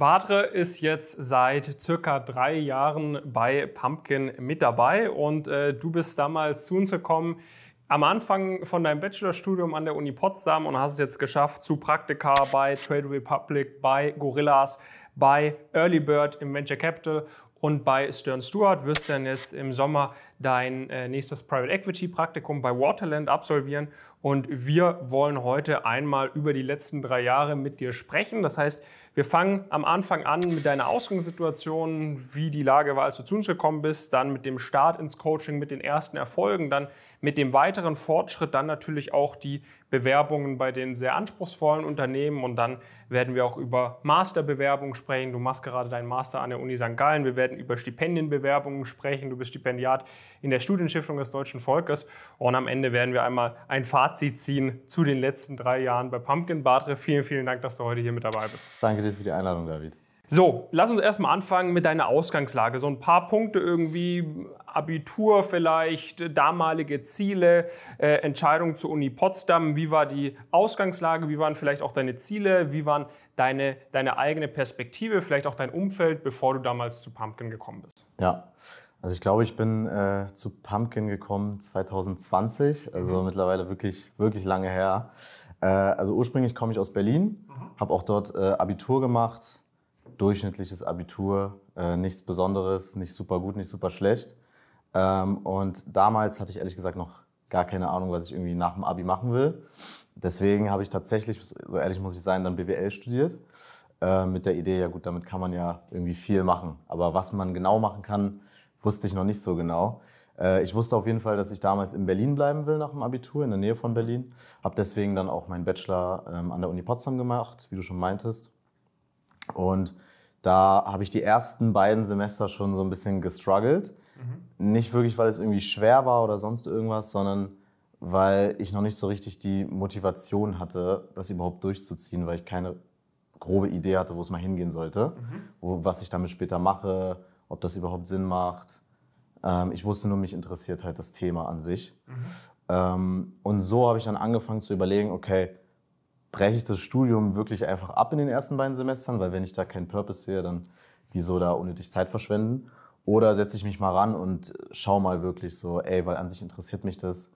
Badre ist jetzt seit circa drei Jahren bei Pumpkin mit dabei und äh, du bist damals zu uns gekommen am Anfang von deinem Bachelorstudium an der Uni Potsdam und hast es jetzt geschafft zu Praktika bei Trade Republic, bei Gorillas, bei Early Bird im Venture Capital und bei Stern Stewart wirst du dann jetzt im Sommer dein äh, nächstes Private Equity Praktikum bei Waterland absolvieren. Und wir wollen heute einmal über die letzten drei Jahre mit dir sprechen. Das heißt, wir fangen am Anfang an mit deiner Ausgangssituation, wie die Lage war, als du zu uns gekommen bist, dann mit dem Start ins Coaching, mit den ersten Erfolgen, dann mit dem weiteren Fortschritt, dann natürlich auch die Bewerbungen bei den sehr anspruchsvollen Unternehmen und dann werden wir auch über Masterbewerbungen sprechen. Du machst gerade deinen Master an der Uni St. Gallen. Wir werden über Stipendienbewerbungen sprechen. Du bist Stipendiat in der Studienstiftung des Deutschen Volkes und am Ende werden wir einmal ein Fazit ziehen zu den letzten drei Jahren bei Pumpkin Badre. Vielen, vielen Dank, dass du heute hier mit dabei bist. Danke dir für die Einladung, David. So, lass uns erstmal anfangen mit deiner Ausgangslage. So ein paar Punkte irgendwie Abitur vielleicht, äh, damalige Ziele, äh, Entscheidung zur Uni Potsdam, wie war die Ausgangslage, wie waren vielleicht auch deine Ziele, wie waren deine, deine eigene Perspektive, vielleicht auch dein Umfeld, bevor du damals zu Pumpkin gekommen bist? Ja, also ich glaube, ich bin äh, zu Pumpkin gekommen 2020, also mhm. mittlerweile wirklich, wirklich lange her. Äh, also ursprünglich komme ich aus Berlin, mhm. habe auch dort äh, Abitur gemacht, durchschnittliches Abitur, äh, nichts Besonderes, nicht super gut, nicht super schlecht. Ähm, und damals hatte ich ehrlich gesagt noch gar keine Ahnung, was ich irgendwie nach dem Abi machen will. Deswegen habe ich tatsächlich, so ehrlich muss ich sein, dann BWL studiert. Äh, mit der Idee, ja gut, damit kann man ja irgendwie viel machen. Aber was man genau machen kann, wusste ich noch nicht so genau. Äh, ich wusste auf jeden Fall, dass ich damals in Berlin bleiben will nach dem Abitur, in der Nähe von Berlin. Habe deswegen dann auch meinen Bachelor ähm, an der Uni Potsdam gemacht, wie du schon meintest. Und da habe ich die ersten beiden Semester schon so ein bisschen gestruggelt Mhm. Nicht wirklich, weil es irgendwie schwer war oder sonst irgendwas, sondern weil ich noch nicht so richtig die Motivation hatte, das überhaupt durchzuziehen, weil ich keine grobe Idee hatte, wo es mal hingehen sollte, mhm. wo, was ich damit später mache, ob das überhaupt Sinn macht. Ähm, ich wusste nur, mich interessiert halt das Thema an sich. Mhm. Ähm, und so habe ich dann angefangen zu überlegen, okay, breche ich das Studium wirklich einfach ab in den ersten beiden Semestern, weil wenn ich da keinen Purpose sehe, dann wieso da unnötig Zeit verschwenden? Oder setze ich mich mal ran und schaue mal wirklich so, ey, weil an sich interessiert mich das.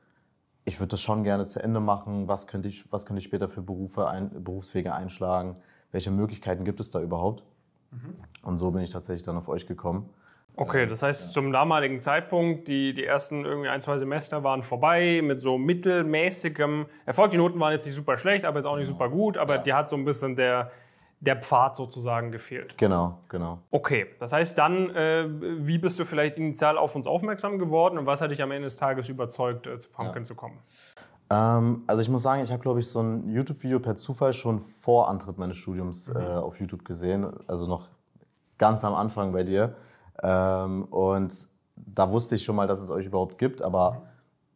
Ich würde das schon gerne zu Ende machen. Was könnte ich, was könnte ich später für Berufe ein, Berufswege einschlagen? Welche Möglichkeiten gibt es da überhaupt? Mhm. Und so bin ich tatsächlich dann auf euch gekommen. Okay, ähm, das heißt, ja. zum damaligen Zeitpunkt, die, die ersten irgendwie ein, zwei Semester waren vorbei mit so mittelmäßigem Erfolg. Die Noten waren jetzt nicht super schlecht, aber jetzt auch nicht genau. super gut, aber ja. die hat so ein bisschen der, der Pfad sozusagen gefehlt. Genau, genau. Okay, das heißt dann, äh, wie bist du vielleicht initial auf uns aufmerksam geworden und was hat dich am Ende des Tages überzeugt, äh, zu Pumpkin ja. zu kommen? Ähm, also ich muss sagen, ich habe, glaube ich, so ein YouTube-Video per Zufall schon vor Antritt meines Studiums mhm. äh, auf YouTube gesehen, also noch ganz am Anfang bei dir. Ähm, und da wusste ich schon mal, dass es euch überhaupt gibt, aber... Mhm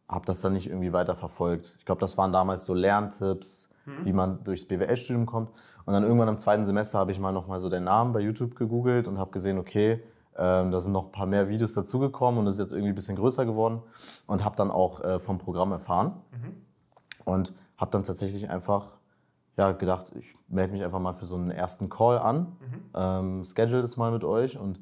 habe das dann nicht irgendwie weiter verfolgt. Ich glaube, das waren damals so Lerntipps, mhm. wie man durchs BWL-Studium kommt. Und dann irgendwann im zweiten Semester habe ich mal nochmal so den Namen bei YouTube gegoogelt und habe gesehen, okay, ähm, da sind noch ein paar mehr Videos dazugekommen und es ist jetzt irgendwie ein bisschen größer geworden und habe dann auch äh, vom Programm erfahren mhm. und habe dann tatsächlich einfach ja, gedacht, ich melde mich einfach mal für so einen ersten Call an, mhm. ähm, schedule das mal mit euch und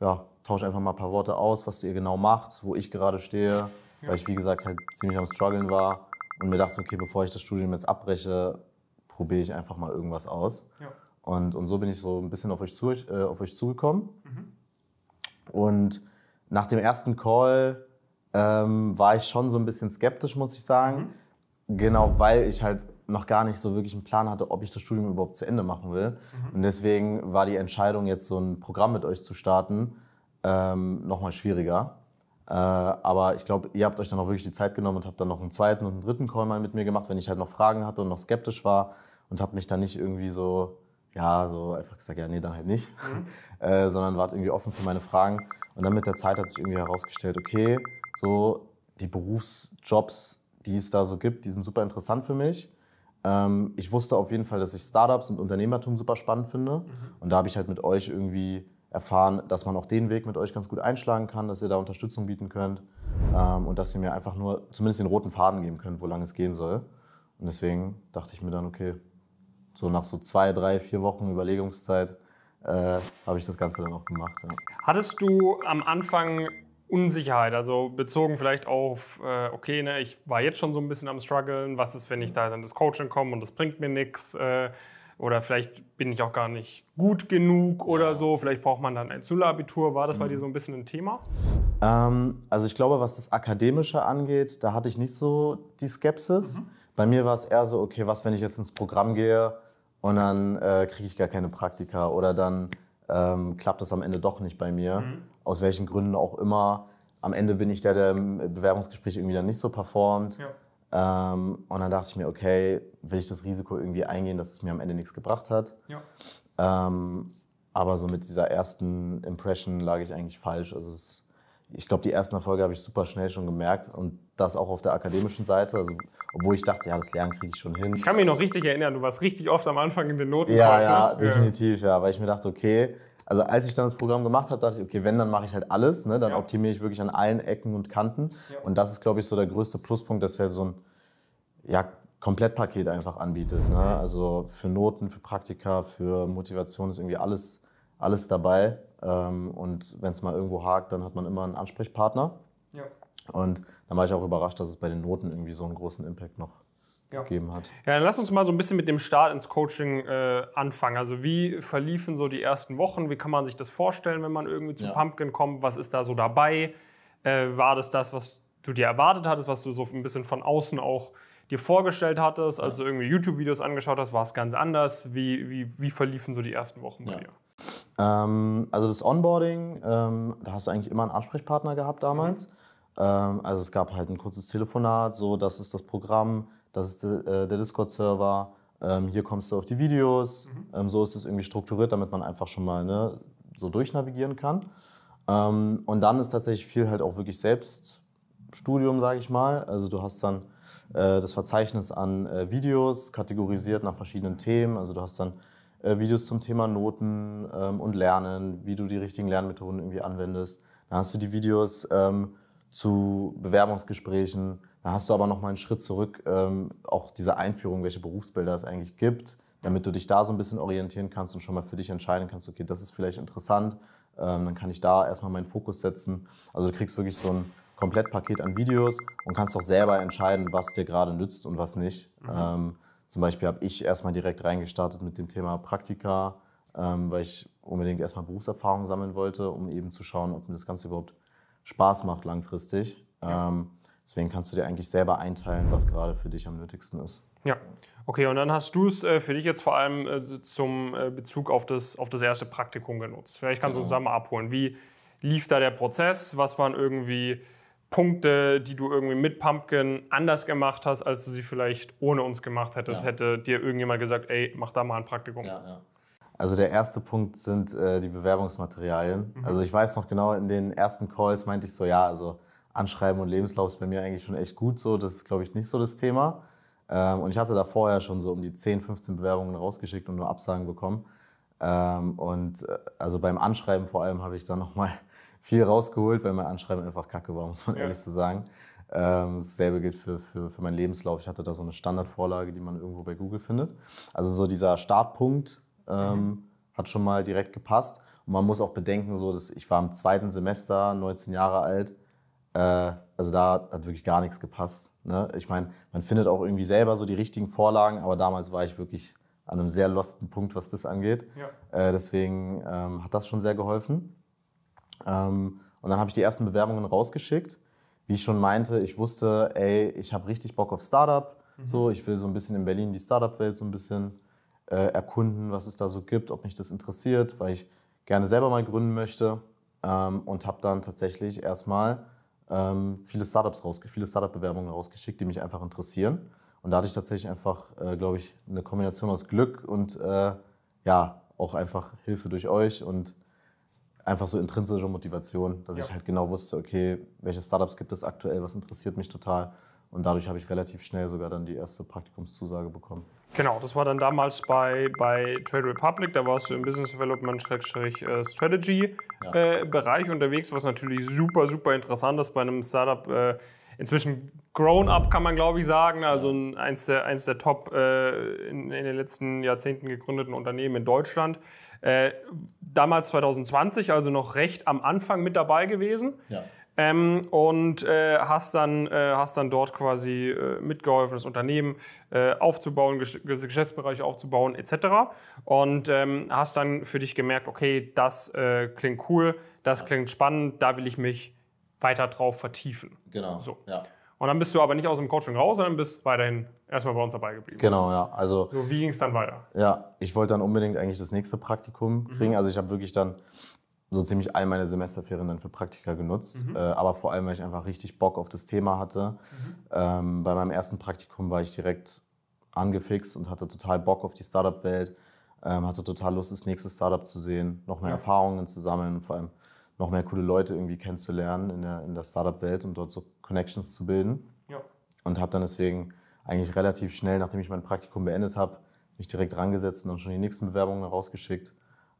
ja, tausche einfach mal ein paar Worte aus, was ihr genau macht, wo ich gerade stehe, weil ich, wie gesagt, halt ziemlich am Struggeln war und mir dachte, okay, bevor ich das Studium jetzt abbreche, probiere ich einfach mal irgendwas aus. Ja. Und, und so bin ich so ein bisschen auf euch, zu, äh, auf euch zugekommen. Mhm. Und nach dem ersten Call ähm, war ich schon so ein bisschen skeptisch, muss ich sagen. Mhm. Genau, weil ich halt noch gar nicht so wirklich einen Plan hatte, ob ich das Studium überhaupt zu Ende machen will. Mhm. Und deswegen war die Entscheidung, jetzt so ein Programm mit euch zu starten, ähm, nochmal schwieriger. Äh, aber ich glaube, ihr habt euch dann auch wirklich die Zeit genommen und habt dann noch einen zweiten und einen dritten Call mal mit mir gemacht, wenn ich halt noch Fragen hatte und noch skeptisch war und habt mich dann nicht irgendwie so, ja, so einfach gesagt, ja, nee, dann halt nicht, mhm. äh, sondern wart irgendwie offen für meine Fragen. Und dann mit der Zeit hat sich irgendwie herausgestellt, okay, so die Berufsjobs, die es da so gibt, die sind super interessant für mich. Ähm, ich wusste auf jeden Fall, dass ich Startups und Unternehmertum super spannend finde. Mhm. Und da habe ich halt mit euch irgendwie erfahren, dass man auch den Weg mit euch ganz gut einschlagen kann, dass ihr da Unterstützung bieten könnt ähm, und dass ihr mir einfach nur zumindest den roten Faden geben könnt, wo lang es gehen soll. Und deswegen dachte ich mir dann, okay, so nach so zwei, drei, vier Wochen Überlegungszeit äh, habe ich das Ganze dann auch gemacht. Ja. Hattest du am Anfang Unsicherheit, also bezogen vielleicht auf, äh, okay, ne, ich war jetzt schon so ein bisschen am struggeln, was ist, wenn ich da in das Coaching komme und das bringt mir nichts? Äh, oder vielleicht bin ich auch gar nicht gut genug oder so. Vielleicht braucht man dann ein Zulabitur. War das mhm. bei dir so ein bisschen ein Thema? Ähm, also ich glaube, was das Akademische angeht, da hatte ich nicht so die Skepsis. Mhm. Bei mir war es eher so, okay, was, wenn ich jetzt ins Programm gehe und dann äh, kriege ich gar keine Praktika oder dann ähm, klappt das am Ende doch nicht bei mir. Mhm. Aus welchen Gründen auch immer. Am Ende bin ich der, der im ähm, Bewerbungsgespräch irgendwie dann nicht so performt. Ja ähm, und dann dachte ich mir, okay, will ich das Risiko irgendwie eingehen, dass es mir am Ende nichts gebracht hat. Ja. Ähm, aber so mit dieser ersten Impression lag ich eigentlich falsch. Also es, ich glaube, die ersten Erfolge habe ich super schnell schon gemerkt und das auch auf der akademischen Seite. Also, obwohl ich dachte, ja, das Lernen kriege ich schon hin. Ich kann mich noch richtig erinnern, du warst richtig oft am Anfang in den Noten. Ja, ne? ja, definitiv, ja, weil ich mir dachte, okay, also als ich dann das Programm gemacht habe, dachte ich, okay, wenn, dann mache ich halt alles, ne? dann ja. optimiere ich wirklich an allen Ecken und Kanten. Ja. Und das ist, glaube ich, so der größte Pluspunkt, dass er so ein ja, Komplettpaket einfach anbietet. Ne? Also für Noten, für Praktika, für Motivation ist irgendwie alles, alles dabei. Ähm, und wenn es mal irgendwo hakt, dann hat man immer einen Ansprechpartner. Ja. Und dann war ich auch überrascht, dass es bei den Noten irgendwie so einen großen Impact noch ja. gegeben hat. Ja, dann lass uns mal so ein bisschen mit dem Start ins Coaching äh, anfangen. Also wie verliefen so die ersten Wochen? Wie kann man sich das vorstellen, wenn man irgendwie zu ja. Pumpkin kommt? Was ist da so dabei? Äh, war das das, was du dir erwartet hattest, was du so ein bisschen von außen auch dir vorgestellt hattest, als ja. du irgendwie YouTube-Videos angeschaut hast, war es ganz anders. Wie, wie, wie verliefen so die ersten Wochen bei ja. dir? Ähm, also das Onboarding, ähm, da hast du eigentlich immer einen Ansprechpartner gehabt damals. Mhm. Ähm, also es gab halt ein kurzes Telefonat, so das ist das Programm, das ist äh, der Discord-Server, ähm, hier kommst du auf die Videos. Mhm. Ähm, so ist es irgendwie strukturiert, damit man einfach schon mal ne, so durchnavigieren kann. Ähm, und dann ist tatsächlich viel halt auch wirklich Selbststudium, sage ich mal. Also du hast dann äh, das Verzeichnis an äh, Videos kategorisiert nach verschiedenen Themen. Also du hast dann Videos zum Thema Noten und Lernen, wie du die richtigen Lernmethoden irgendwie anwendest. Dann hast du die Videos zu Bewerbungsgesprächen. Dann hast du aber noch mal einen Schritt zurück, ähm, auch diese Einführung, welche Berufsbilder es eigentlich gibt, damit du dich da so ein bisschen orientieren kannst und schon mal für dich entscheiden kannst, okay, das ist vielleicht interessant, ähm, dann kann ich da erstmal meinen Fokus setzen. Also du kriegst wirklich so ein Komplettpaket an Videos und kannst auch selber entscheiden, was dir gerade nützt und was nicht. Mhm. Ähm, zum Beispiel habe ich erstmal direkt reingestartet mit dem Thema Praktika, ähm, weil ich unbedingt erstmal Berufserfahrung sammeln wollte, um eben zu schauen, ob mir das Ganze überhaupt Spaß macht langfristig. Ja. Ähm, Deswegen kannst du dir eigentlich selber einteilen, was gerade für dich am nötigsten ist. Ja, okay, und dann hast du es äh, für dich jetzt vor allem äh, zum äh, Bezug auf das, auf das erste Praktikum genutzt. Vielleicht kannst du genau. zusammen abholen. Wie lief da der Prozess? Was waren irgendwie Punkte, die du irgendwie mit Pumpkin anders gemacht hast, als du sie vielleicht ohne uns gemacht hättest? Ja. Hätte dir irgendjemand gesagt, ey, mach da mal ein Praktikum. Ja, ja. Also der erste Punkt sind äh, die Bewerbungsmaterialien. Mhm. Also ich weiß noch genau, in den ersten Calls meinte ich so, ja, also Anschreiben und Lebenslauf ist bei mir eigentlich schon echt gut so. Das ist, glaube ich, nicht so das Thema. Ähm, und ich hatte da vorher schon so um die 10, 15 Bewerbungen rausgeschickt und nur Absagen bekommen. Ähm, und äh, also beim Anschreiben vor allem habe ich da nochmal viel rausgeholt, weil mein Anschreiben einfach kacke war, muss man ja. ehrlich zu sagen. Ähm, dasselbe gilt für, für, für meinen Lebenslauf. Ich hatte da so eine Standardvorlage, die man irgendwo bei Google findet. Also so dieser Startpunkt mhm. hat schon mal direkt gepasst. Und man muss auch bedenken, so dass ich war im zweiten Semester, 19 Jahre alt äh, also da hat wirklich gar nichts gepasst. Ne? Ich meine, man findet auch irgendwie selber so die richtigen Vorlagen, aber damals war ich wirklich an einem sehr losten Punkt, was das angeht. Ja. Äh, deswegen ähm, hat das schon sehr geholfen. Ähm, und dann habe ich die ersten Bewerbungen rausgeschickt. Wie ich schon meinte, ich wusste, ey, ich habe richtig Bock auf Startup. Mhm. So, ich will so ein bisschen in Berlin die Startup-Welt so ein bisschen äh, erkunden, was es da so gibt, ob mich das interessiert, weil ich gerne selber mal gründen möchte. Ähm, und habe dann tatsächlich erstmal ähm, viele Startups rausge viele Startup-Bewerbungen rausgeschickt, die mich einfach interessieren. Und da hatte ich tatsächlich einfach, äh, glaube ich, eine Kombination aus Glück und äh, ja, auch einfach Hilfe durch euch und einfach so intrinsische Motivation, dass ja. ich halt genau wusste, okay, welche Startups gibt es aktuell, was interessiert mich total. Und dadurch habe ich relativ schnell sogar dann die erste Praktikumszusage bekommen. Genau, das war dann damals bei, bei Trade Republic, da warst du im Business Development äh, Strategy ja. Äh, Bereich unterwegs, was natürlich super, super interessant ist bei einem Startup. Äh, inzwischen grown-up, kann man glaube ich sagen, also eins der, eins der top in, in, den letzten Jahrzehnten gegründeten Unternehmen in Deutschland. damals 2020, also noch recht am Anfang mit dabei gewesen. Ja. Ähm, und äh, hast, dann, äh, hast dann dort quasi äh, mitgeholfen, das Unternehmen äh, aufzubauen, Gesch Geschäftsbereiche aufzubauen etc. Und ähm, hast dann für dich gemerkt, okay, das äh, klingt cool, das ja. klingt spannend, da will ich mich weiter drauf vertiefen. Genau. So. Ja. Und dann bist du aber nicht aus dem Coaching raus, sondern bist weiterhin erstmal bei uns dabei geblieben. Genau, ja. Also, so, wie ging es dann weiter? Ja, ich wollte dann unbedingt eigentlich das nächste Praktikum mhm. kriegen. Mhm. Also ich habe wirklich dann so ziemlich all meine Semesterferien dann für Praktika genutzt, mhm. äh, aber vor allem, weil ich einfach richtig Bock auf das Thema hatte. Mhm. Ähm, bei meinem ersten Praktikum war ich direkt angefixt und hatte total Bock auf die Startup-Welt, ähm, hatte total Lust, das nächste Startup zu sehen, noch mehr ja. Erfahrungen zu sammeln und vor allem noch mehr coole Leute irgendwie kennenzulernen in der, in der Startup-Welt und dort so Connections zu bilden. Ja. Und habe dann deswegen eigentlich relativ schnell, nachdem ich mein Praktikum beendet habe, mich direkt rangesetzt und dann schon die nächsten Bewerbungen rausgeschickt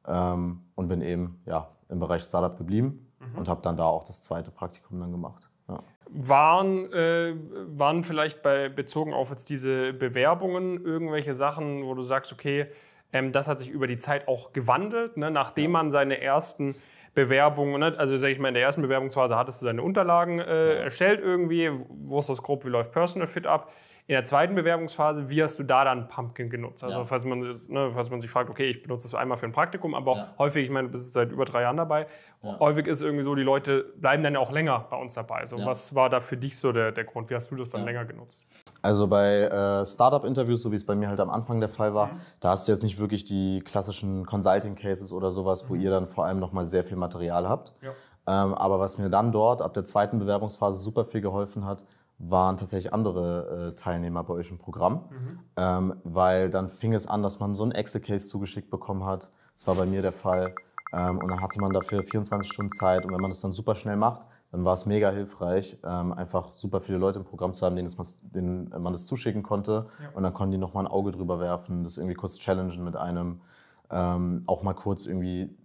ähm, und bin eben ja, im Bereich Startup geblieben mhm. und habe dann da auch das zweite Praktikum dann gemacht. Ja. Waren, äh, waren vielleicht bei, bezogen auf jetzt diese Bewerbungen irgendwelche Sachen, wo du sagst, okay, ähm, das hat sich über die Zeit auch gewandelt, ne? nachdem ja. man seine ersten Bewerbungen, ne? also sage ich mal, in der ersten Bewerbungsphase hattest du deine Unterlagen äh, erstellt irgendwie, wusstest grob, wie läuft Personal Fit ab. In der zweiten Bewerbungsphase, wie hast du da dann Pumpkin genutzt? Also ja. falls, man, ne, falls man sich fragt, okay, ich benutze das einmal für ein Praktikum, aber ja. häufig, ich meine, du bist seit über drei Jahren dabei, häufig ist irgendwie so, die Leute bleiben dann ja auch länger bei uns dabei. So, Was war da für dich so der, der Grund? Wie hast du das dann länger genutzt? Also bei äh, Startup-Interviews, so wie es bei mir halt am Anfang der Fall war, mhm. da hast du jetzt nicht wirklich die klassischen Consulting-Cases oder sowas, wo mhm. ihr dann vor allem nochmal sehr viel Material habt. Ja. Ähm, aber was mir dann dort ab der zweiten Bewerbungsphase super viel geholfen hat, waren tatsächlich andere äh, Teilnehmer bei euch im Programm, mhm. ähm, weil dann fing es an, dass man so ein Excel-Case zugeschickt bekommen hat. Das war bei mir der Fall. Ähm, und dann hatte man dafür 24 Stunden Zeit. Und wenn man das dann super schnell macht, dann war es mega hilfreich, ähm, einfach super viele Leute im Programm zu haben, denen, das, denen man das zuschicken konnte. Ja. Und dann konnten die nochmal ein Auge drüber werfen, das irgendwie kurz challengen mit einem. Ähm, auch mal kurz irgendwie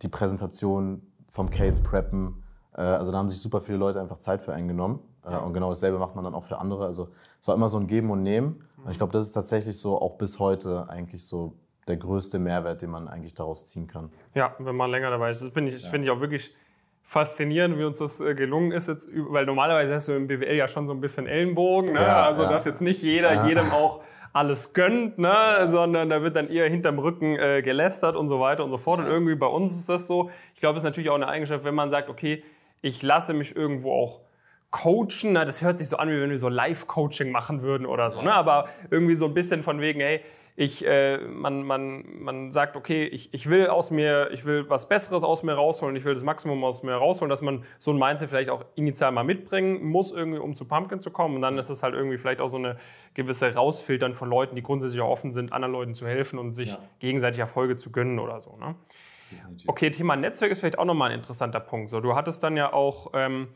die Präsentation vom Case preppen. Äh, also da haben sich super viele Leute einfach Zeit für eingenommen. Ja. Äh, und genau dasselbe macht man dann auch für andere. Also es war immer so ein Geben und Nehmen. Und ich mhm. glaube, das ist tatsächlich so auch bis heute eigentlich so der größte Mehrwert, den man eigentlich daraus ziehen kann. Ja, wenn man länger dabei ist. Das finde ich, ja. find ich auch wirklich faszinierend, wie uns das äh, gelungen ist jetzt, weil normalerweise hast du im BWL ja schon so ein bisschen Ellenbogen, ne? Ja, also ja. dass jetzt nicht jeder jedem auch alles gönnt, ne? sondern da wird dann eher hinterm Rücken äh, gelästert und so weiter und so fort. Und irgendwie bei uns ist das so. Ich glaube, es ist natürlich auch eine Eigenschaft, wenn man sagt, okay, ich lasse mich irgendwo auch coachen. Na, das hört sich so an, wie wenn wir so Live-Coaching machen würden oder so. Ne? Aber irgendwie so ein bisschen von wegen, hey, ich, äh, man, man, man sagt, okay, ich, ich will aus mir, ich will was Besseres aus mir rausholen, ich will das Maximum aus mir rausholen, dass man so ein Mindset vielleicht auch initial mal mitbringen muss, irgendwie, um zu Pumpkin zu kommen. Und dann ist es halt irgendwie vielleicht auch so eine gewisse Rausfiltern von Leuten, die grundsätzlich auch offen sind, anderen Leuten zu helfen und sich ja. gegenseitig Erfolge zu gönnen oder so. Ne? Okay, Thema Netzwerk ist vielleicht auch nochmal ein interessanter Punkt. So, du hattest dann ja auch. Ähm,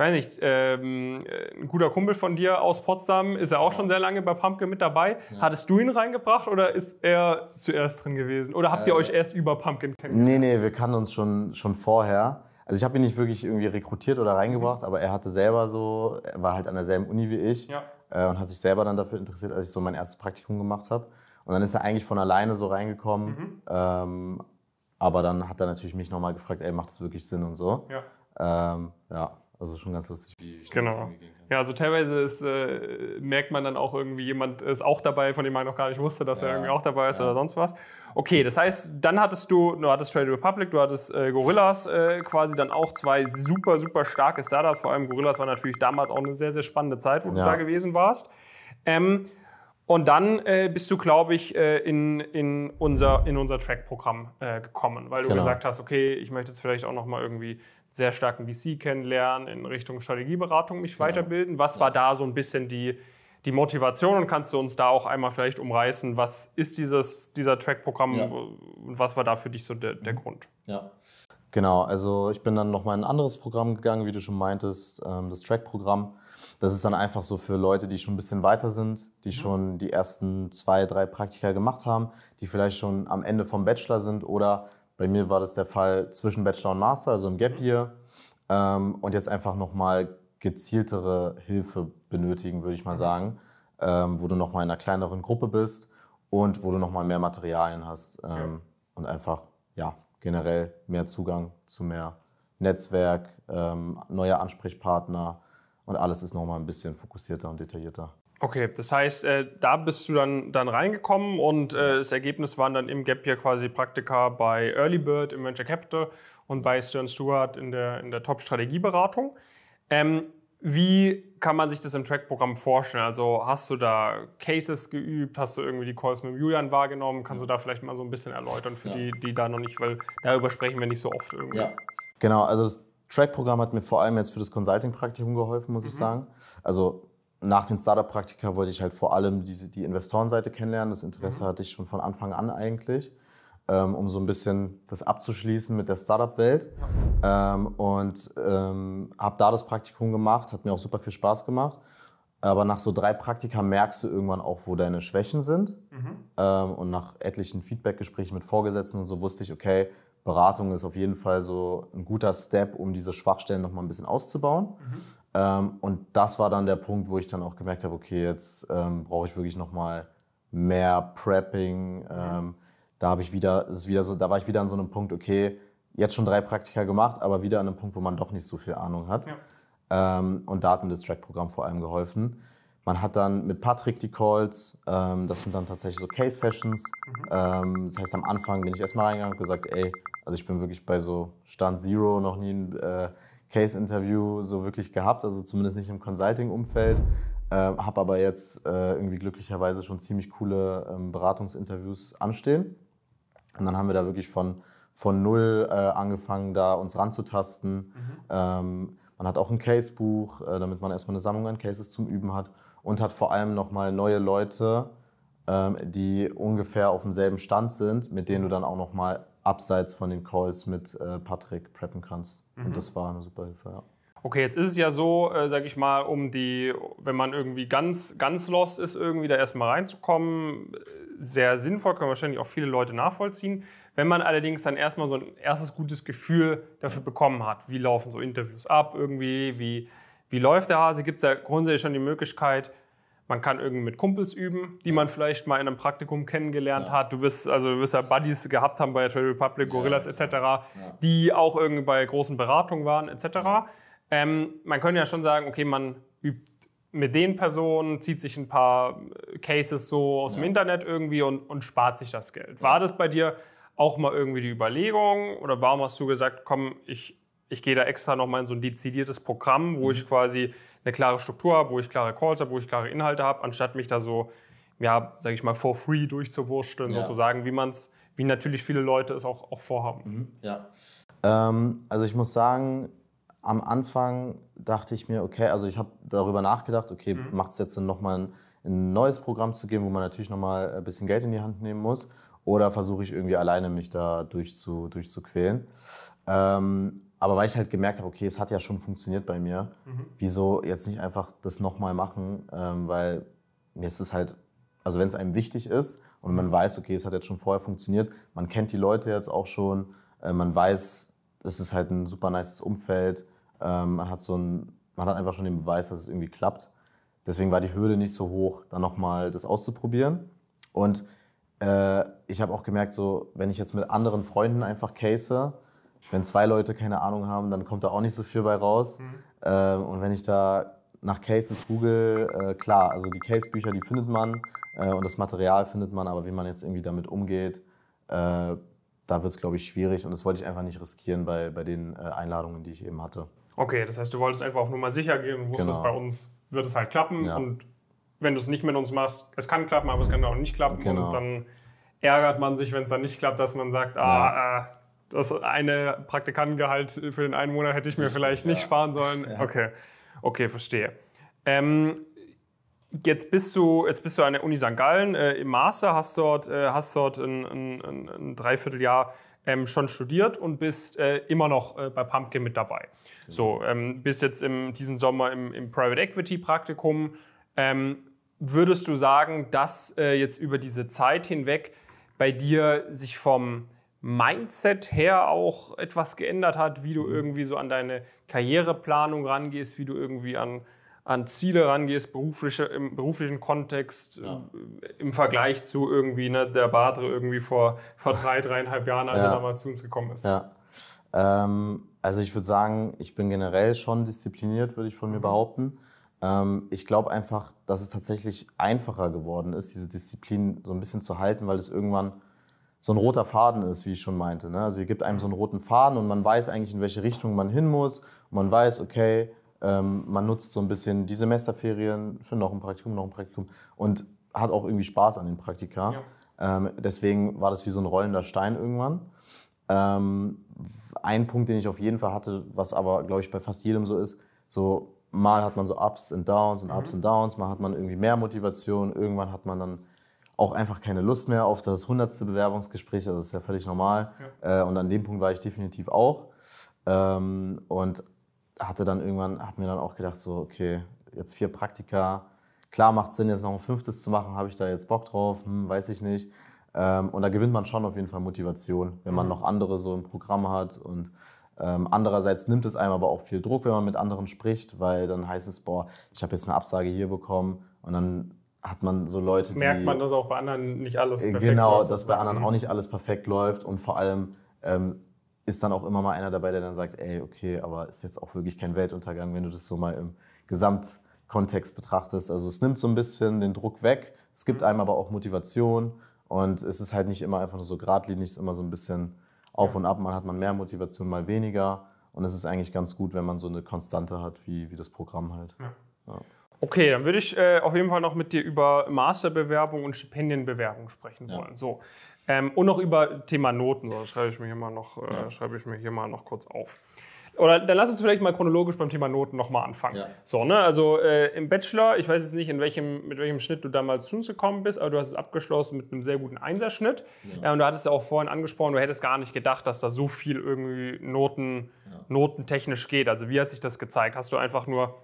weiß nicht, ähm, ein guter Kumpel von dir aus Potsdam ist ja auch ja. schon sehr lange bei Pumpkin mit dabei. Ja. Hattest du ihn reingebracht oder ist er zuerst drin gewesen? Oder habt ihr äh, euch erst über Pumpkin kennengelernt? Nee, nee, wir kannten uns schon, schon vorher. Also ich habe ihn nicht wirklich irgendwie rekrutiert oder reingebracht, mhm. aber er hatte selber so, er war halt an derselben Uni wie ich ja. äh, und hat sich selber dann dafür interessiert, als ich so mein erstes Praktikum gemacht habe. Und dann ist er eigentlich von alleine so reingekommen. Mhm. Ähm, aber dann hat er natürlich mich nochmal gefragt, ey, macht das wirklich Sinn und so? Ja. Ähm, ja. Also schon ganz lustig, wie genau. Ja, also teilweise ist, äh, merkt man dann auch irgendwie, jemand ist auch dabei, von dem man noch gar nicht wusste, dass ja. er irgendwie auch dabei ist ja. oder sonst was. Okay, das heißt, dann hattest du, du hattest Trade Republic, du hattest äh, Gorillas äh, quasi dann auch zwei super, super starke Startups. Vor allem Gorillas war natürlich damals auch eine sehr, sehr spannende Zeit, wo ja. du da gewesen warst. Ähm, und dann äh, bist du, glaube ich, äh, in, in unser, in unser Track-Programm äh, gekommen, weil du genau. gesagt hast, okay, ich möchte jetzt vielleicht auch noch mal irgendwie sehr starken VC kennenlernen, in Richtung Strategieberatung mich genau. weiterbilden. Was ja. war da so ein bisschen die, die Motivation und kannst du uns da auch einmal vielleicht umreißen, was ist dieses, dieser Track-Programm ja. und was war da für dich so der, der mhm. Grund? Ja. Genau, also ich bin dann nochmal in ein anderes Programm gegangen, wie du schon meintest, ähm, das Track-Programm das ist dann einfach so für Leute, die schon ein bisschen weiter sind, die schon die ersten zwei, drei Praktika gemacht haben, die vielleicht schon am Ende vom Bachelor sind oder bei mir war das der Fall zwischen Bachelor und Master, also im Gap mhm. Year ähm, und jetzt einfach nochmal gezieltere Hilfe benötigen, würde ich mal mhm. sagen, ähm, wo du nochmal in einer kleineren Gruppe bist und wo du nochmal mehr Materialien hast ähm, ja. und einfach, ja, generell mehr Zugang zu mehr Netzwerk, ähm, neue Ansprechpartner, und alles ist nochmal ein bisschen fokussierter und detaillierter. Okay, das heißt, äh, da bist du dann, dann reingekommen und äh, das Ergebnis waren dann im Gap hier quasi Praktika bei Early Bird im Venture Capital und bei Stern Stewart in der, in der Top-Strategieberatung. Ähm, wie kann man sich das im Track-Programm vorstellen? Also hast du da Cases geübt? Hast du irgendwie die Calls mit Julian wahrgenommen? Kannst ja. du da vielleicht mal so ein bisschen erläutern für ja. die, die da noch nicht, weil darüber sprechen wir nicht so oft irgendwie. Ja. Genau, also Track-Programm hat mir vor allem jetzt für das Consulting-Praktikum geholfen, muss mhm. ich sagen. Also nach den Startup-Praktika wollte ich halt vor allem diese, die Investorenseite kennenlernen. Das Interesse mhm. hatte ich schon von Anfang an eigentlich, ähm, um so ein bisschen das abzuschließen mit der Startup-Welt. Ja. Ähm, und ähm, habe da das Praktikum gemacht, hat mir auch super viel Spaß gemacht. Aber nach so drei Praktika merkst du irgendwann auch, wo deine Schwächen sind. Mhm. Ähm, und nach etlichen Feedback-Gesprächen mit Vorgesetzten und so wusste ich, okay, Beratung ist auf jeden Fall so ein guter Step, um diese Schwachstellen nochmal ein bisschen auszubauen. Mhm. Ähm, und das war dann der Punkt, wo ich dann auch gemerkt habe, okay, jetzt ähm, brauche ich wirklich nochmal mehr Prepping. Ähm, da habe ich wieder, ist wieder so, da war ich wieder an so einem Punkt, okay, jetzt schon drei Praktika gemacht, aber wieder an einem Punkt, wo man doch nicht so viel Ahnung hat. Ja. Ähm, und da hat mir das Track-Programm vor allem geholfen. Man hat dann mit Patrick die Calls, ähm, das sind dann tatsächlich so Case-Sessions. Mhm. Ähm, das heißt, am Anfang bin ich erstmal reingegangen und gesagt, ey, also ich bin wirklich bei so Stand Zero noch nie ein äh, Case-Interview so wirklich gehabt, also zumindest nicht im Consulting-Umfeld. Ähm, habe aber jetzt äh, irgendwie glücklicherweise schon ziemlich coole ähm, Beratungsinterviews anstehen. Und dann haben wir da wirklich von, von null äh, angefangen, da uns ranzutasten. Mhm. Ähm, man hat auch ein Casebuch, äh, damit man erstmal eine Sammlung an Cases zum Üben hat und hat vor allem nochmal neue Leute, ähm, die ungefähr auf demselben Stand sind, mit denen du dann auch nochmal abseits von den Calls mit äh, Patrick preppen kannst. Mhm. Und das war eine super Hilfe, ja. Okay, jetzt ist es ja so, äh, sag ich mal, um die, wenn man irgendwie ganz, ganz lost ist, irgendwie da erstmal reinzukommen, äh, sehr sinnvoll, können wahrscheinlich auch viele Leute nachvollziehen. Wenn man allerdings dann erstmal so ein erstes gutes Gefühl dafür bekommen hat, wie laufen so Interviews ab irgendwie, wie, wie läuft der Hase, gibt es ja grundsätzlich schon die Möglichkeit, man kann irgendwie mit Kumpels üben, die man vielleicht mal in einem Praktikum kennengelernt ja. hat. Du wirst also du wirst ja Buddies gehabt haben bei Trade Republic, Gorillas ja. etc., ja. die auch irgendwie bei großen Beratungen waren etc. Ähm, man könnte ja schon sagen, okay, man übt mit den Personen, zieht sich ein paar äh, Cases so aus dem Internet irgendwie und, und spart sich das Geld. War das bei dir auch mal irgendwie die Überlegung oder warum hast du gesagt, komm, ich ich gehe da extra nochmal in so ein dezidiertes Programm, wo mhm. ich quasi eine klare Struktur habe, wo ich klare Calls habe, wo ich klare Inhalte habe, anstatt mich da so, ja, sage ich mal, for free durchzuwursteln, ja. sozusagen, wie man es, wie natürlich viele Leute es auch, auch vorhaben. Mhm. Ja. Ähm, also ich muss sagen, am Anfang dachte ich mir, okay, also ich habe darüber nachgedacht, okay, mhm. macht es jetzt Sinn, nochmal ein, ein neues Programm zu geben, wo man natürlich nochmal ein bisschen Geld in die Hand nehmen muss? Oder versuche ich irgendwie alleine mich da durchzu, durchzuquälen? Ähm, aber weil ich halt gemerkt habe, okay, es hat ja schon funktioniert bei mir, mhm. wieso jetzt nicht einfach das nochmal machen? Ähm, weil mir ist es halt, also wenn es einem wichtig ist und man weiß, okay, es hat jetzt schon vorher funktioniert, man kennt die Leute jetzt auch schon, äh, man weiß, es ist halt ein super nice Umfeld, äh, man, hat so ein, man hat einfach schon den Beweis, dass es irgendwie klappt. Deswegen war die Hürde nicht so hoch, dann nochmal das auszuprobieren. Und äh, ich habe auch gemerkt, so wenn ich jetzt mit anderen Freunden einfach case, wenn zwei Leute keine Ahnung haben, dann kommt da auch nicht so viel bei raus. Mhm. Ähm, und wenn ich da nach Cases google, äh, klar, also die Case-Bücher, die findet man äh, und das Material findet man, aber wie man jetzt irgendwie damit umgeht, äh, da wird es, glaube ich, schwierig und das wollte ich einfach nicht riskieren bei, bei den äh, Einladungen, die ich eben hatte. Okay, das heißt, du wolltest einfach auf Nummer sicher gehen und wusstest, genau. bei uns wird es halt klappen ja. und wenn du es nicht mit uns machst, es kann klappen, aber es kann auch nicht klappen genau. und dann ärgert man sich, wenn es dann nicht klappt, dass man sagt, ah, ja. Äh, das eine Praktikantengehalt für den einen Monat hätte ich mir Richtig, vielleicht nicht sparen sollen. Ja. Okay, okay, verstehe. Ähm, jetzt bist du jetzt bist du an der Uni St. Gallen äh, im Master, hast dort äh, hast dort ein, ein, ein, ein Dreivierteljahr ähm, schon studiert und bist äh, immer noch äh, bei Pumpkin mit dabei. Genau. So ähm, bist jetzt im, diesen Sommer im, im Private Equity Praktikum. Ähm, würdest du sagen, dass äh, jetzt über diese Zeit hinweg bei dir sich vom Mindset her auch etwas geändert hat, wie du mhm. irgendwie so an deine Karriereplanung rangehst, wie du irgendwie an, an Ziele rangehst, berufliche, im beruflichen Kontext, ja. Äh, im Vergleich zu irgendwie ne, der Badre irgendwie vor, vor drei, dreieinhalb Jahren, als ja. er damals zu uns gekommen ist. Ja. Ähm, also ich würde sagen, ich bin generell schon diszipliniert, würde ich von mir mhm. behaupten. Ähm, ich glaube einfach, dass es tatsächlich einfacher geworden ist, diese Disziplin so ein bisschen zu halten, weil es irgendwann so ein roter Faden ist, wie ich schon meinte. Ne? Also ihr gibt einem so einen roten Faden und man weiß eigentlich, in welche Richtung man hin muss. Und man weiß, okay, ähm, man nutzt so ein bisschen die Semesterferien für noch ein Praktikum, noch ein Praktikum und hat auch irgendwie Spaß an den Praktika. Ja. Ähm, deswegen war das wie so ein rollender Stein irgendwann. Ähm, ein Punkt, den ich auf jeden Fall hatte, was aber, glaube ich, bei fast jedem so ist, so mal hat man so Ups und Downs und Ups mhm. und Downs, mal hat man irgendwie mehr Motivation, irgendwann hat man dann auch einfach keine Lust mehr auf das hundertste Bewerbungsgespräch, das ist ja völlig normal. Ja. Äh, und an dem Punkt war ich definitiv auch. Ähm, und hatte dann irgendwann, habe mir dann auch gedacht, so, okay, jetzt vier Praktika, klar macht es Sinn, jetzt noch ein fünftes zu machen, habe ich da jetzt Bock drauf, hm, weiß ich nicht. Ähm, und da gewinnt man schon auf jeden Fall Motivation, wenn man mhm. noch andere so im Programm hat. Und ähm, andererseits nimmt es einem aber auch viel Druck, wenn man mit anderen spricht, weil dann heißt es, boah, ich habe jetzt eine Absage hier bekommen und dann hat man so Leute, Merkt die... Merkt man, dass auch bei anderen nicht alles perfekt genau, läuft. Genau, dass bei anderen auch nicht alles perfekt läuft und vor allem ähm, ist dann auch immer mal einer dabei, der dann sagt, ey, okay, aber ist jetzt auch wirklich kein Weltuntergang, wenn du das so mal im Gesamtkontext betrachtest. Also es nimmt so ein bisschen den Druck weg, es gibt mhm. einem aber auch Motivation und es ist halt nicht immer einfach nur so geradlinig, es ist immer so ein bisschen auf und ab, man hat man mehr Motivation, mal weniger und es ist eigentlich ganz gut, wenn man so eine Konstante hat, wie, wie das Programm halt. Ja. Ja. Okay, dann würde ich äh, auf jeden Fall noch mit dir über Masterbewerbung und Stipendienbewerbung sprechen ja. wollen. So. Ähm, und noch über Thema Noten, das schreibe ich mir hier mal noch, äh, schreibe ich mir hier mal noch kurz auf. Oder dann lass uns vielleicht mal chronologisch beim Thema Noten nochmal anfangen. Ja. So, ne? Also äh, im Bachelor, ich weiß jetzt nicht, in welchem, mit welchem Schnitt du damals zu uns gekommen bist, aber du hast es abgeschlossen mit einem sehr guten Einserschnitt. Ja. Äh, und du hattest ja auch vorhin angesprochen, du hättest gar nicht gedacht, dass da so viel irgendwie Noten, ja. notentechnisch geht. Also wie hat sich das gezeigt? Hast du einfach nur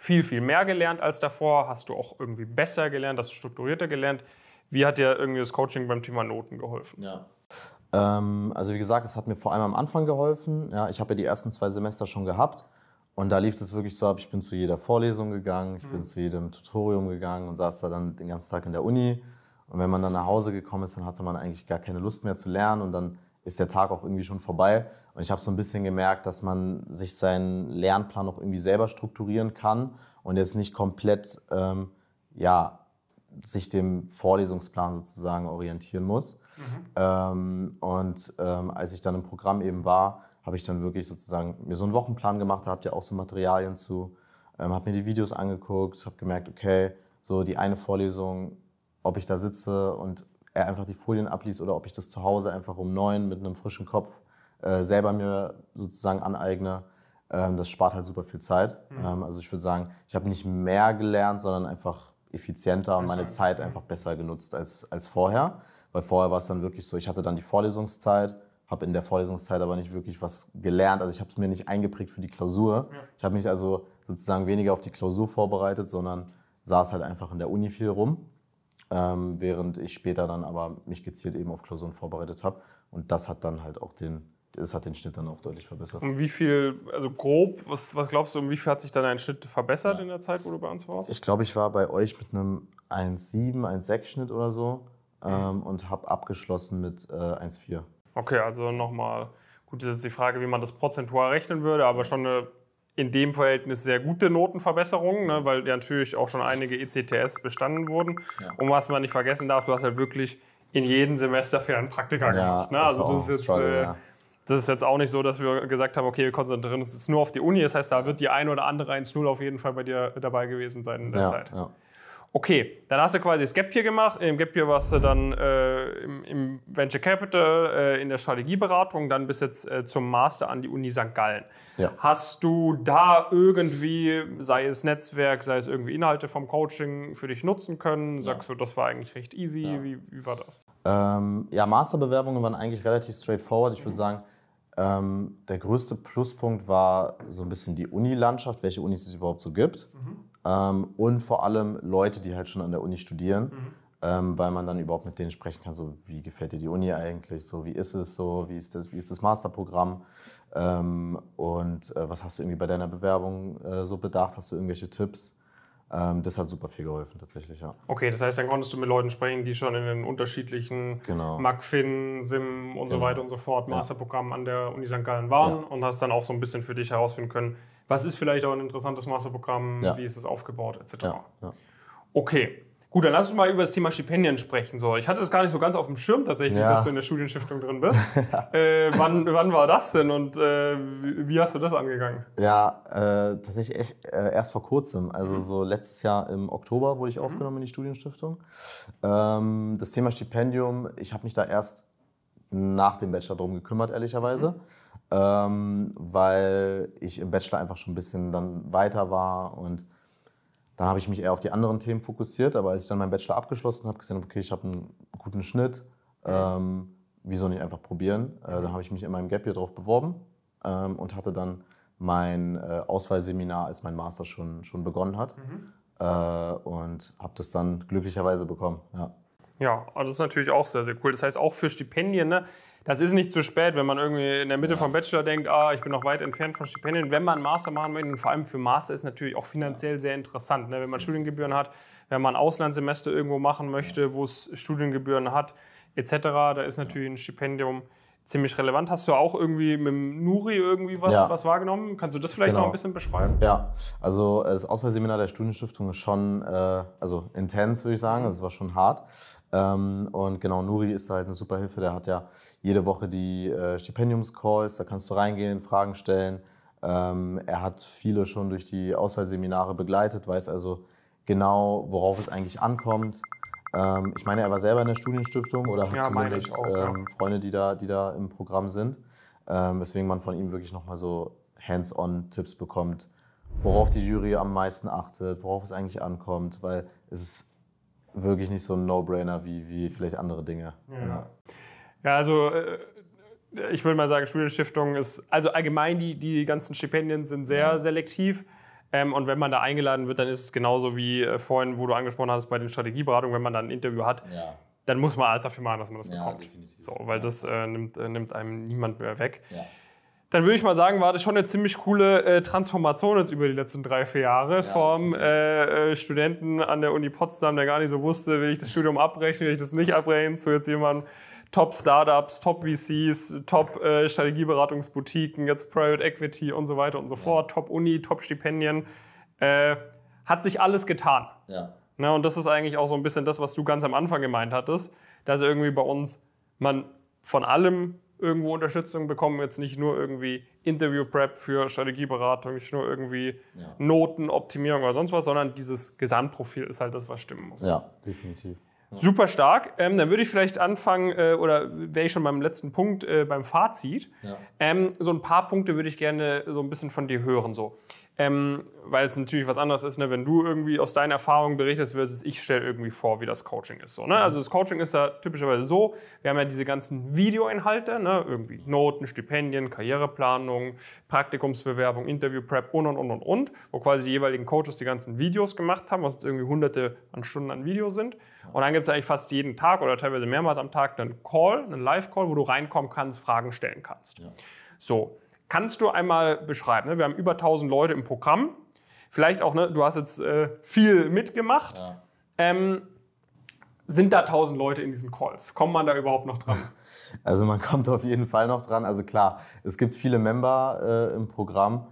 viel, viel mehr gelernt als davor? Hast du auch irgendwie besser gelernt? Hast du strukturierter gelernt? Wie hat dir irgendwie das Coaching beim Thema Noten geholfen? Ja. Ähm, also wie gesagt, es hat mir vor allem am Anfang geholfen. Ja, ich habe ja die ersten zwei Semester schon gehabt. Und da lief es wirklich so ab, ich bin zu jeder Vorlesung gegangen, ich mhm. bin zu jedem Tutorium gegangen und saß da dann den ganzen Tag in der Uni. Und wenn man dann nach Hause gekommen ist, dann hatte man eigentlich gar keine Lust mehr zu lernen. Und dann ist der Tag auch irgendwie schon vorbei. Und ich habe so ein bisschen gemerkt, dass man sich seinen Lernplan auch irgendwie selber strukturieren kann und jetzt nicht komplett ähm, ja, sich dem Vorlesungsplan sozusagen orientieren muss. Mhm. Ähm, und ähm, als ich dann im Programm eben war, habe ich dann wirklich sozusagen mir so einen Wochenplan gemacht, da habt ihr auch so Materialien zu, ähm, habe mir die Videos angeguckt, habe gemerkt, okay, so die eine Vorlesung, ob ich da sitze und er einfach die Folien abliest oder ob ich das zu Hause einfach um neun mit einem frischen Kopf äh, selber mir sozusagen aneigne. Ähm, das spart halt super viel Zeit. Mhm. Ähm, also ich würde sagen, ich habe nicht mehr gelernt, sondern einfach effizienter und meine Zeit einfach besser genutzt als, als vorher. Weil vorher war es dann wirklich so, ich hatte dann die Vorlesungszeit, habe in der Vorlesungszeit aber nicht wirklich was gelernt. Also ich habe es mir nicht eingeprägt für die Klausur. Ja. Ich habe mich also sozusagen weniger auf die Klausur vorbereitet, sondern saß halt einfach in der Uni viel rum ähm, während ich später dann aber mich gezielt eben auf Klausuren vorbereitet habe. Und das hat dann halt auch den, das hat den Schnitt dann auch deutlich verbessert. Und wie viel, also grob, was, was glaubst du, um wie viel hat sich dann dein Schnitt verbessert ja. in der Zeit, wo du bei uns warst? Ich glaube, ich war bei euch mit einem 1,7, 1,6 Schnitt oder so mhm. ähm, und habe abgeschlossen mit äh, 1,4. Okay, also nochmal, gut, das ist jetzt die Frage, wie man das prozentual rechnen würde, aber schon eine in dem Verhältnis sehr gute Notenverbesserungen, ne, weil ja natürlich auch schon einige ECTS bestanden wurden. Ja. Und was man nicht vergessen darf, du hast halt wirklich in jedem Semester für Fernpraktika ja, gemacht. Ne? Also das ist jetzt. Struggle, äh, ja. Das ist jetzt auch nicht so, dass wir gesagt haben, okay, wir konzentrieren uns jetzt nur auf die Uni. Das heißt, da wird die eine oder andere 1-0 auf jeden Fall bei dir dabei gewesen sein in der Zeit. Okay, dann hast du quasi das Gap hier gemacht. Im Gap hier warst du dann äh, im, im, Venture Capital, äh, in der Strategieberatung, dann bis jetzt äh, zum Master an die Uni St. Gallen. Ja. Hast du da irgendwie, sei es Netzwerk, sei es irgendwie Inhalte vom Coaching für dich nutzen können? Sagst ja. du, das war eigentlich recht easy? Ja. Wie, wie, war das? Ähm, ja, Masterbewerbungen waren eigentlich relativ straightforward. Ich würde mhm. sagen, ähm, der größte Pluspunkt war so ein bisschen die Unilandschaft, welche Unis es überhaupt so gibt. Mhm ähm, und vor allem Leute, die halt schon an der Uni studieren, mhm. ähm, weil man dann überhaupt mit denen sprechen kann, so wie gefällt dir die Uni eigentlich, so wie ist es so, wie ist das, wie ist das Masterprogramm ähm, und äh, was hast du irgendwie bei deiner Bewerbung äh, so bedacht, hast du irgendwelche Tipps? Ähm, das hat super viel geholfen tatsächlich, ja. Okay, das heißt, dann konntest du mit Leuten sprechen, die schon in den unterschiedlichen genau. MacFin, SIM und genau. so weiter und so fort Masterprogrammen ja. an der Uni St. Gallen waren ja. und hast dann auch so ein bisschen für dich herausfinden können, was ist vielleicht auch ein interessantes Masterprogramm? Ja. Wie ist es aufgebaut, etc. Ja, ja. Okay. Gut, dann lass uns mal über das Thema Stipendien sprechen. So, ich hatte es gar nicht so ganz auf dem Schirm tatsächlich, dass du in der Studienstiftung drin bist. äh, wann, wann, war das denn und äh, wie hast du das angegangen? Ja, äh, tatsächlich echt, äh, erst vor kurzem. Also so letztes Jahr im Oktober wurde ich mhm. aufgenommen in die Studienstiftung. Ähm, das Thema Stipendium, ich habe mich da erst nach dem Bachelor drum gekümmert, ehrlicherweise. Mhm ähm, weil ich im Bachelor einfach schon ein bisschen dann weiter war und dann habe ich mich eher auf die anderen Themen fokussiert. Aber als ich dann meinen Bachelor abgeschlossen habe, gesehen, okay, ich habe einen guten Schnitt, ähm, wieso nicht einfach probieren? Äh, dann habe ich mich in meinem Gap hier drauf beworben ähm, und hatte dann mein äh, Auswahlseminar, als mein Master schon, schon begonnen hat. Mhm. Äh, und habe das dann glücklicherweise bekommen. Ja. Ja, also das ist natürlich auch sehr, sehr cool. Das heißt, auch für Stipendien, ne? das ist nicht zu spät, wenn man irgendwie in der Mitte vom Bachelor denkt, ah, ich bin noch weit entfernt von Stipendien. Wenn man Master machen möchte, und vor allem für Master ist natürlich auch finanziell sehr interessant, ne? wenn man Studiengebühren hat, wenn man Auslandssemester irgendwo machen möchte, wo es Studiengebühren hat, etc., da ist natürlich ein Stipendium ziemlich relevant. Hast du auch irgendwie mit Nuri irgendwie was, ja. was wahrgenommen? Kannst du das vielleicht genau. noch ein bisschen beschreiben? Ja, also das Auswahlseminar der Studienstiftung ist schon äh, also intens, würde ich sagen. Mhm. Also es war schon hart. Ähm, und genau, Nuri ist halt eine super Hilfe. Der hat ja jede Woche die äh, Stipendiumscalls. Da kannst du reingehen, Fragen stellen. Ähm, er hat viele schon durch die Auswahlseminare begleitet, weiß also genau, worauf es eigentlich ankommt. Ähm, ich meine, er war selber in der Studienstiftung oder hat ja, zumindest auch, ähm, ja. Freunde, die da, die da im Programm sind. Ähm, weswegen man von ihm wirklich nochmal so hands-on-Tipps bekommt, worauf die Jury am meisten achtet, worauf es eigentlich ankommt, weil es ist wirklich nicht so ein No-Brainer wie, wie vielleicht andere Dinge. Ja, ja. ja also äh, ich würde mal sagen, Studienstiftung ist, also allgemein die, die ganzen Stipendien sind sehr selektiv. Ähm, und wenn man da eingeladen wird, dann ist es genauso wie äh, vorhin, wo du angesprochen hast, bei den Strategieberatungen, wenn man da ein Interview hat, ja. dann muss man alles dafür machen, dass man das ja, bekommt. Definitiv. So, weil ja. das äh, nimmt, äh, nimmt einem niemand mehr weg. Dann würde ich mal sagen, war das schon eine ziemlich coole äh, Transformation jetzt über die letzten drei, vier Jahre vom äh, äh, Studenten an der Uni Potsdam, der gar nicht so wusste, will ich das Studium abbrechen, will ich das nicht abbrechen, zu jetzt jemandem, Top-Startups, Top-VCs, Top-Strategieberatungsboutiquen, äh, jetzt Private Equity und so weiter und so fort, Top-Uni, Top-Stipendien. Äh, hat sich alles getan. Ja. Na, ne, und das ist eigentlich auch so ein bisschen das, was du ganz am Anfang gemeint hattest, dass irgendwie bei uns man von allem irgendwo Unterstützung bekommen, jetzt nicht nur irgendwie Interview-Prep für Strategieberatung, nicht nur irgendwie ja. Notenoptimierung oder sonst was, sondern dieses Gesamtprofil ist halt das, was stimmen muss. Ja, definitiv. Super stark. Ähm, dann würde ich vielleicht anfangen, äh, oder wäre ich schon beim letzten Punkt, äh, beim Fazit. Ja. Ähm, so ein paar Punkte würde ich gerne so ein bisschen von dir hören. So. Ähm, weil es natürlich was anderes ist, ne? wenn du irgendwie aus deinen Erfahrungen berichtest, versus ich stelle irgendwie vor, wie das Coaching ist. So, ne? Mhm. Also das Coaching ist ja typischerweise so, wir haben ja diese ganzen Videoinhalte, ne? irgendwie Noten, Stipendien, Karriereplanung, Praktikumsbewerbung, Interviewprep und, und, und, und, und, wo quasi die jeweiligen Coaches die ganzen Videos gemacht haben, was jetzt irgendwie hunderte an Stunden an Videos sind. Und dann gibt es eigentlich fast jeden Tag oder teilweise mehrmals am Tag einen Call, einen Live-Call, wo du reinkommen kannst, Fragen stellen kannst. Ja. So, Kannst du einmal beschreiben? Ne? Wir haben über 1000 Leute im Programm. Vielleicht auch, ne, du hast jetzt äh, viel mitgemacht. Ja. Ähm, sind da 1000 Leute in diesen Calls? Kommt man da überhaupt noch dran? Also man kommt auf jeden Fall noch dran. Also klar, es gibt viele Member äh, im Programm,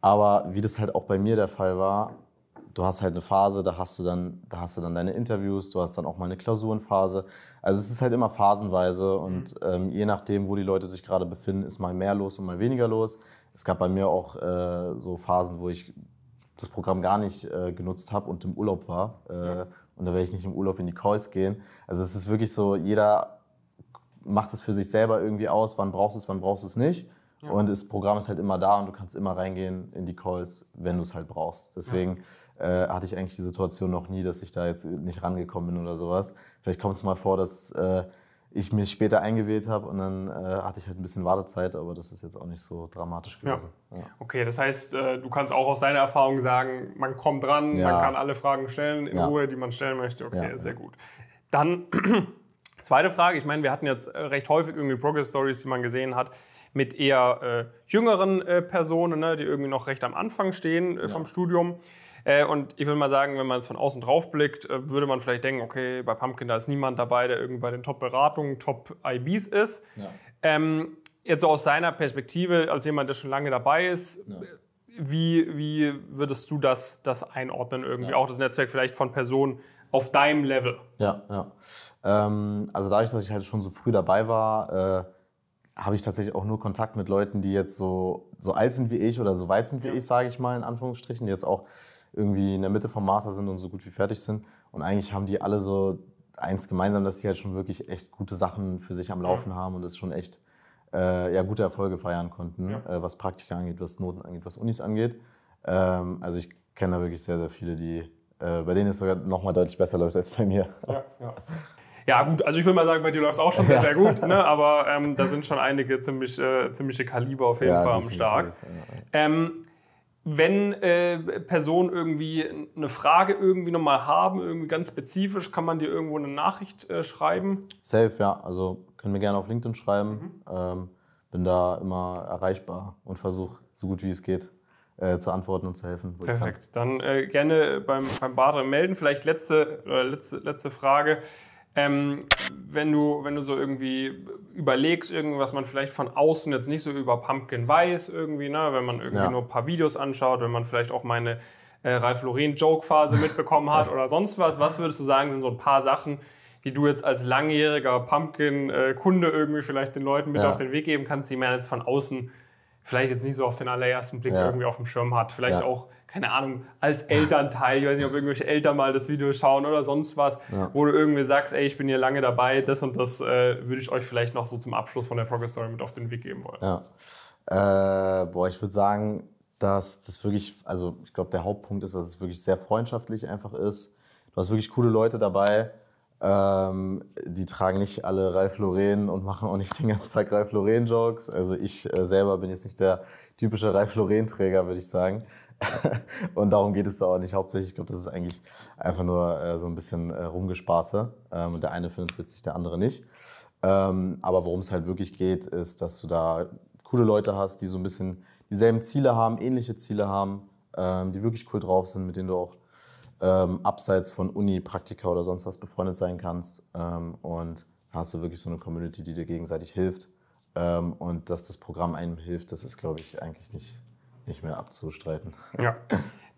aber wie das halt auch bei mir der Fall war, du hast halt eine Phase, da hast du dann, da hast du dann deine Interviews, du hast dann auch mal eine Klausurenphase. Also es ist halt immer phasenweise und mhm. ähm, je nachdem, wo die Leute sich gerade befinden, ist mal mehr los und mal weniger los. Es gab bei mir auch äh, so Phasen, wo ich das Programm gar nicht äh, genutzt habe und im Urlaub war. Äh, ja. Und da werde ich nicht im Urlaub in die Calls gehen. Also es ist wirklich so, jeder macht es für sich selber irgendwie aus, wann brauchst du es, wann brauchst du es nicht. Ja. Und das Programm ist halt immer da und du kannst immer reingehen in die Calls, wenn du es halt brauchst. Deswegen ja. äh, hatte ich eigentlich die Situation noch nie, dass ich da jetzt nicht rangekommen bin oder sowas. Vielleicht kommt es mal vor, dass äh, ich mich später eingewählt habe und dann äh, hatte ich halt ein bisschen Wartezeit, aber das ist jetzt auch nicht so dramatisch gewesen. Ja. Ja. Okay, das heißt, äh, du kannst auch aus deiner Erfahrung sagen, man kommt dran, ja. man kann alle Fragen stellen in Ruhe, die man stellen möchte. Okay, sehr gut. Dann zweite Frage, ich meine, wir hatten jetzt äh, recht häufig irgendwie Progress Stories, die man gesehen hat mit eher äh, jüngeren äh, Personen, ne, die irgendwie noch recht am Anfang stehen äh, vom ja. Studium. Äh, und ich würde mal sagen, wenn man jetzt von außen drauf blickt, äh, würde man vielleicht denken, okay, bei Pumpkin, da ist niemand dabei, der irgendwie bei den Top-Beratungen, Top-IBs ist. Ja. Ähm, jetzt so aus seiner Perspektive, als jemand, der schon lange dabei ist, ja. wie, wie würdest du das, das einordnen irgendwie? Auch das Netzwerk vielleicht von Personen, auf deinem Level. Ja, ja. Ähm, also dadurch, dass ich halt schon so früh dabei war, äh, habe ich tatsächlich auch nur Kontakt mit Leuten, die jetzt so, so alt sind wie ich oder so weit sind wie ja. ich, sage ich mal in Anführungsstrichen, die jetzt auch irgendwie in der Mitte vom Master sind und so gut wie fertig sind. Und eigentlich haben die alle so eins gemeinsam, dass sie halt schon wirklich echt gute Sachen für sich am Laufen ja. haben und es schon echt äh, ja, gute Erfolge feiern konnten, ja. äh, was Praktika angeht, was Noten angeht, was Unis angeht. Ähm, also ich kenne da wirklich sehr, sehr viele, die äh, bei denen es sogar noch mal deutlich besser läuft als bei mir. Ja, ja. Ja, gut, also ich würde mal sagen, bei dir läuft es auch schon sehr, sehr gut, ne? aber ähm, da sind schon einige ziemlich, äh, ziemliche Kaliber auf jeden ja, Fall am Start. Ähm, wenn äh, Personen irgendwie eine Frage irgendwie nochmal haben, irgendwie ganz spezifisch, kann man dir irgendwo eine Nachricht äh, schreiben? Safe, ja. Also können wir gerne auf LinkedIn schreiben. Mhm. Ähm, bin da immer erreichbar und versuche so gut wie es geht äh, zu antworten und zu helfen. Perfekt. Dann äh, gerne beim, beim Badre melden. Vielleicht letzte, äh, letzte, letzte Frage. Ähm, wenn, du, wenn du so irgendwie überlegst, irgendwas man vielleicht von außen jetzt nicht so über Pumpkin weiß, irgendwie, ne? wenn man irgendwie ja. nur ein paar Videos anschaut, wenn man vielleicht auch meine äh, Ralf lorin joke phase mitbekommen hat oder sonst was, was würdest du sagen, sind so ein paar Sachen, die du jetzt als langjähriger Pumpkin-Kunde äh, irgendwie vielleicht den Leuten mit ja. auf den Weg geben kannst, die man jetzt von außen vielleicht jetzt nicht so auf den allerersten Blick ja. irgendwie auf dem Schirm hat. Vielleicht auch keine Ahnung, als Elternteil, ich weiß nicht, ob irgendwelche Eltern mal das Video schauen oder sonst was, ja. wo du irgendwie sagst, ey, ich bin hier lange dabei, das und das äh, würde ich euch vielleicht noch so zum Abschluss von der Progress Story mit auf den Weg geben wollen. Ja. Äh, boah, ich würde sagen, dass das wirklich, also ich glaube, der Hauptpunkt ist, dass es wirklich sehr freundschaftlich einfach ist. Du hast wirklich coole Leute dabei. Ähm, die tragen nicht alle Ralf Lauren und machen auch nicht den ganzen Tag Ralf Lauren Jokes. Also ich äh, selber bin jetzt nicht der typische Ralf Lauren Träger, würde ich sagen. und darum geht es da auch nicht hauptsächlich. Ich glaube, das ist eigentlich einfach nur äh, so ein bisschen äh, Rumgespaße. Ähm, der eine findet es witzig, der andere nicht. Ähm, aber worum es halt wirklich geht, ist, dass du da coole Leute hast, die so ein bisschen dieselben Ziele haben, ähnliche Ziele haben, ähm, die wirklich cool drauf sind, mit denen du auch ähm, abseits von Uni, Praktika oder sonst was befreundet sein kannst. Ähm, und hast du wirklich so eine Community, die dir gegenseitig hilft. Ähm, und dass das Programm einem hilft, das ist, glaube ich, eigentlich nicht nicht mehr abzustreiten. Ja.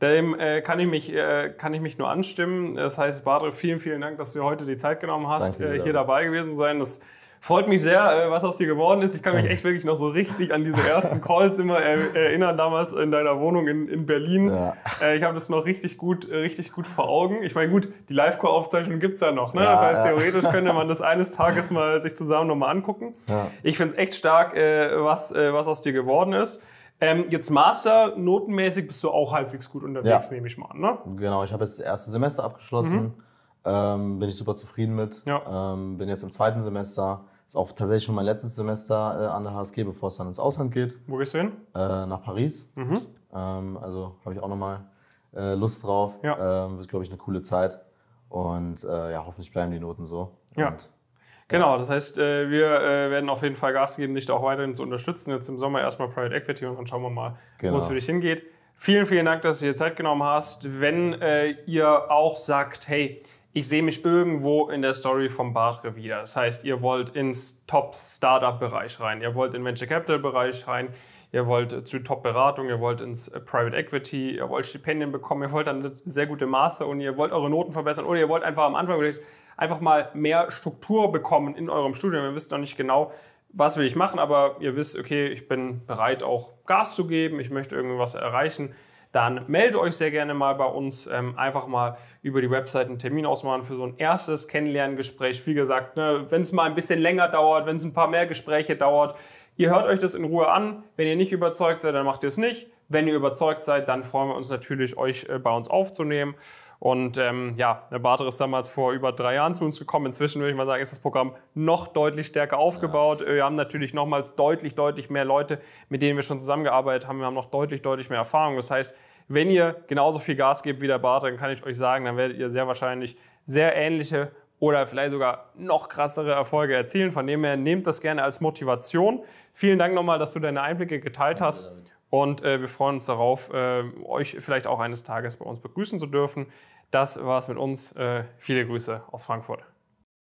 Dem äh, kann, ich mich, äh, kann ich mich nur anstimmen. Das heißt, Badre, vielen, vielen Dank, dass du heute die Zeit genommen hast, äh, hier dabei gewesen zu sein. Das freut mich sehr, äh, was aus dir geworden ist. Ich kann mich echt wirklich noch so richtig an diese ersten Calls immer äh, erinnern, damals in deiner Wohnung in, in Berlin. Ja. Äh, ich habe das noch richtig gut, richtig gut vor Augen. Ich meine, gut, die Live-Core-Aufzeichnung gibt es ja noch. Ne? Ja, das heißt, theoretisch könnte man das eines Tages mal sich zusammen nochmal angucken. Ich finde es echt stark, was, was aus dir geworden ist. Ähm, jetzt Master, notenmäßig bist du auch halbwegs gut unterwegs, ja. nehme ich mal an. Ne? Genau, ich habe jetzt das erste Semester abgeschlossen. Mhm. Ähm, bin ich super zufrieden mit. Ja. Ähm, bin jetzt im zweiten Semester. Ist auch tatsächlich schon mein letztes Semester äh, an der HSG, bevor es dann ins Ausland geht. Wo gehst du hin? Äh, nach Paris. Mhm. Ähm, also habe ich auch nochmal äh, Lust drauf. Ja. Ähm, wird, glaube ich, eine coole Zeit. Und äh, ja, hoffentlich bleiben die Noten so. Ja. Und Genau, das heißt, äh, wir äh, werden auf jeden Fall Gas geben, dich da auch weiterhin zu unterstützen. Jetzt im Sommer erstmal Private Equity und dann schauen wir mal, genau. wo es genau. für dich hingeht. Vielen, vielen Dank, dass du dir Zeit genommen hast. Wenn äh, ihr auch sagt, hey, ich sehe mich irgendwo in der Story vom Bartre wieder. Das heißt, ihr wollt ins Top-Startup-Bereich rein, ihr wollt in Venture Capital-Bereich rein, ihr wollt äh, zu Top-Beratung, ihr wollt ins äh, Private Equity, ihr wollt Stipendien bekommen, ihr wollt dann eine sehr gute Master und ihr wollt eure Noten verbessern oder ihr wollt einfach am Anfang einfach mal mehr Struktur bekommen in eurem Studium. Ihr wisst noch nicht genau, was will ich machen, aber ihr wisst, okay, ich bin bereit, auch Gas zu geben, ich möchte irgendwas erreichen dann meldet euch sehr gerne mal bei uns. Ähm, einfach mal über die Webseite einen Termin ausmachen für so ein erstes Kennenlerngespräch. Wie gesagt, ne, wenn es mal ein bisschen länger dauert, wenn es ein paar mehr Gespräche dauert, ihr hört euch das in Ruhe an. Wenn ihr nicht überzeugt seid, dann macht ihr es nicht. Wenn ihr überzeugt seid, dann freuen wir uns natürlich, euch äh, bei uns aufzunehmen. Und ähm, ja, der Barter ist damals vor über drei Jahren zu uns gekommen. Inzwischen würde ich mal sagen, ist das Programm noch deutlich stärker aufgebaut. Ja. Wir haben natürlich nochmals deutlich, deutlich mehr Leute, mit denen wir schon zusammengearbeitet haben. Wir haben noch deutlich, deutlich mehr Erfahrung. Das heißt, wenn ihr genauso viel Gas gebt wie der Barter, dann kann ich euch sagen, dann werdet ihr sehr wahrscheinlich sehr ähnliche oder vielleicht sogar noch krassere Erfolge erzielen. Von dem her nehmt das gerne als Motivation. Vielen Dank nochmal, dass du deine Einblicke geteilt hast. Und äh, wir freuen uns darauf, äh, euch vielleicht auch eines Tages bei uns begrüßen zu dürfen. Das war es mit uns. Äh, viele Grüße aus Frankfurt.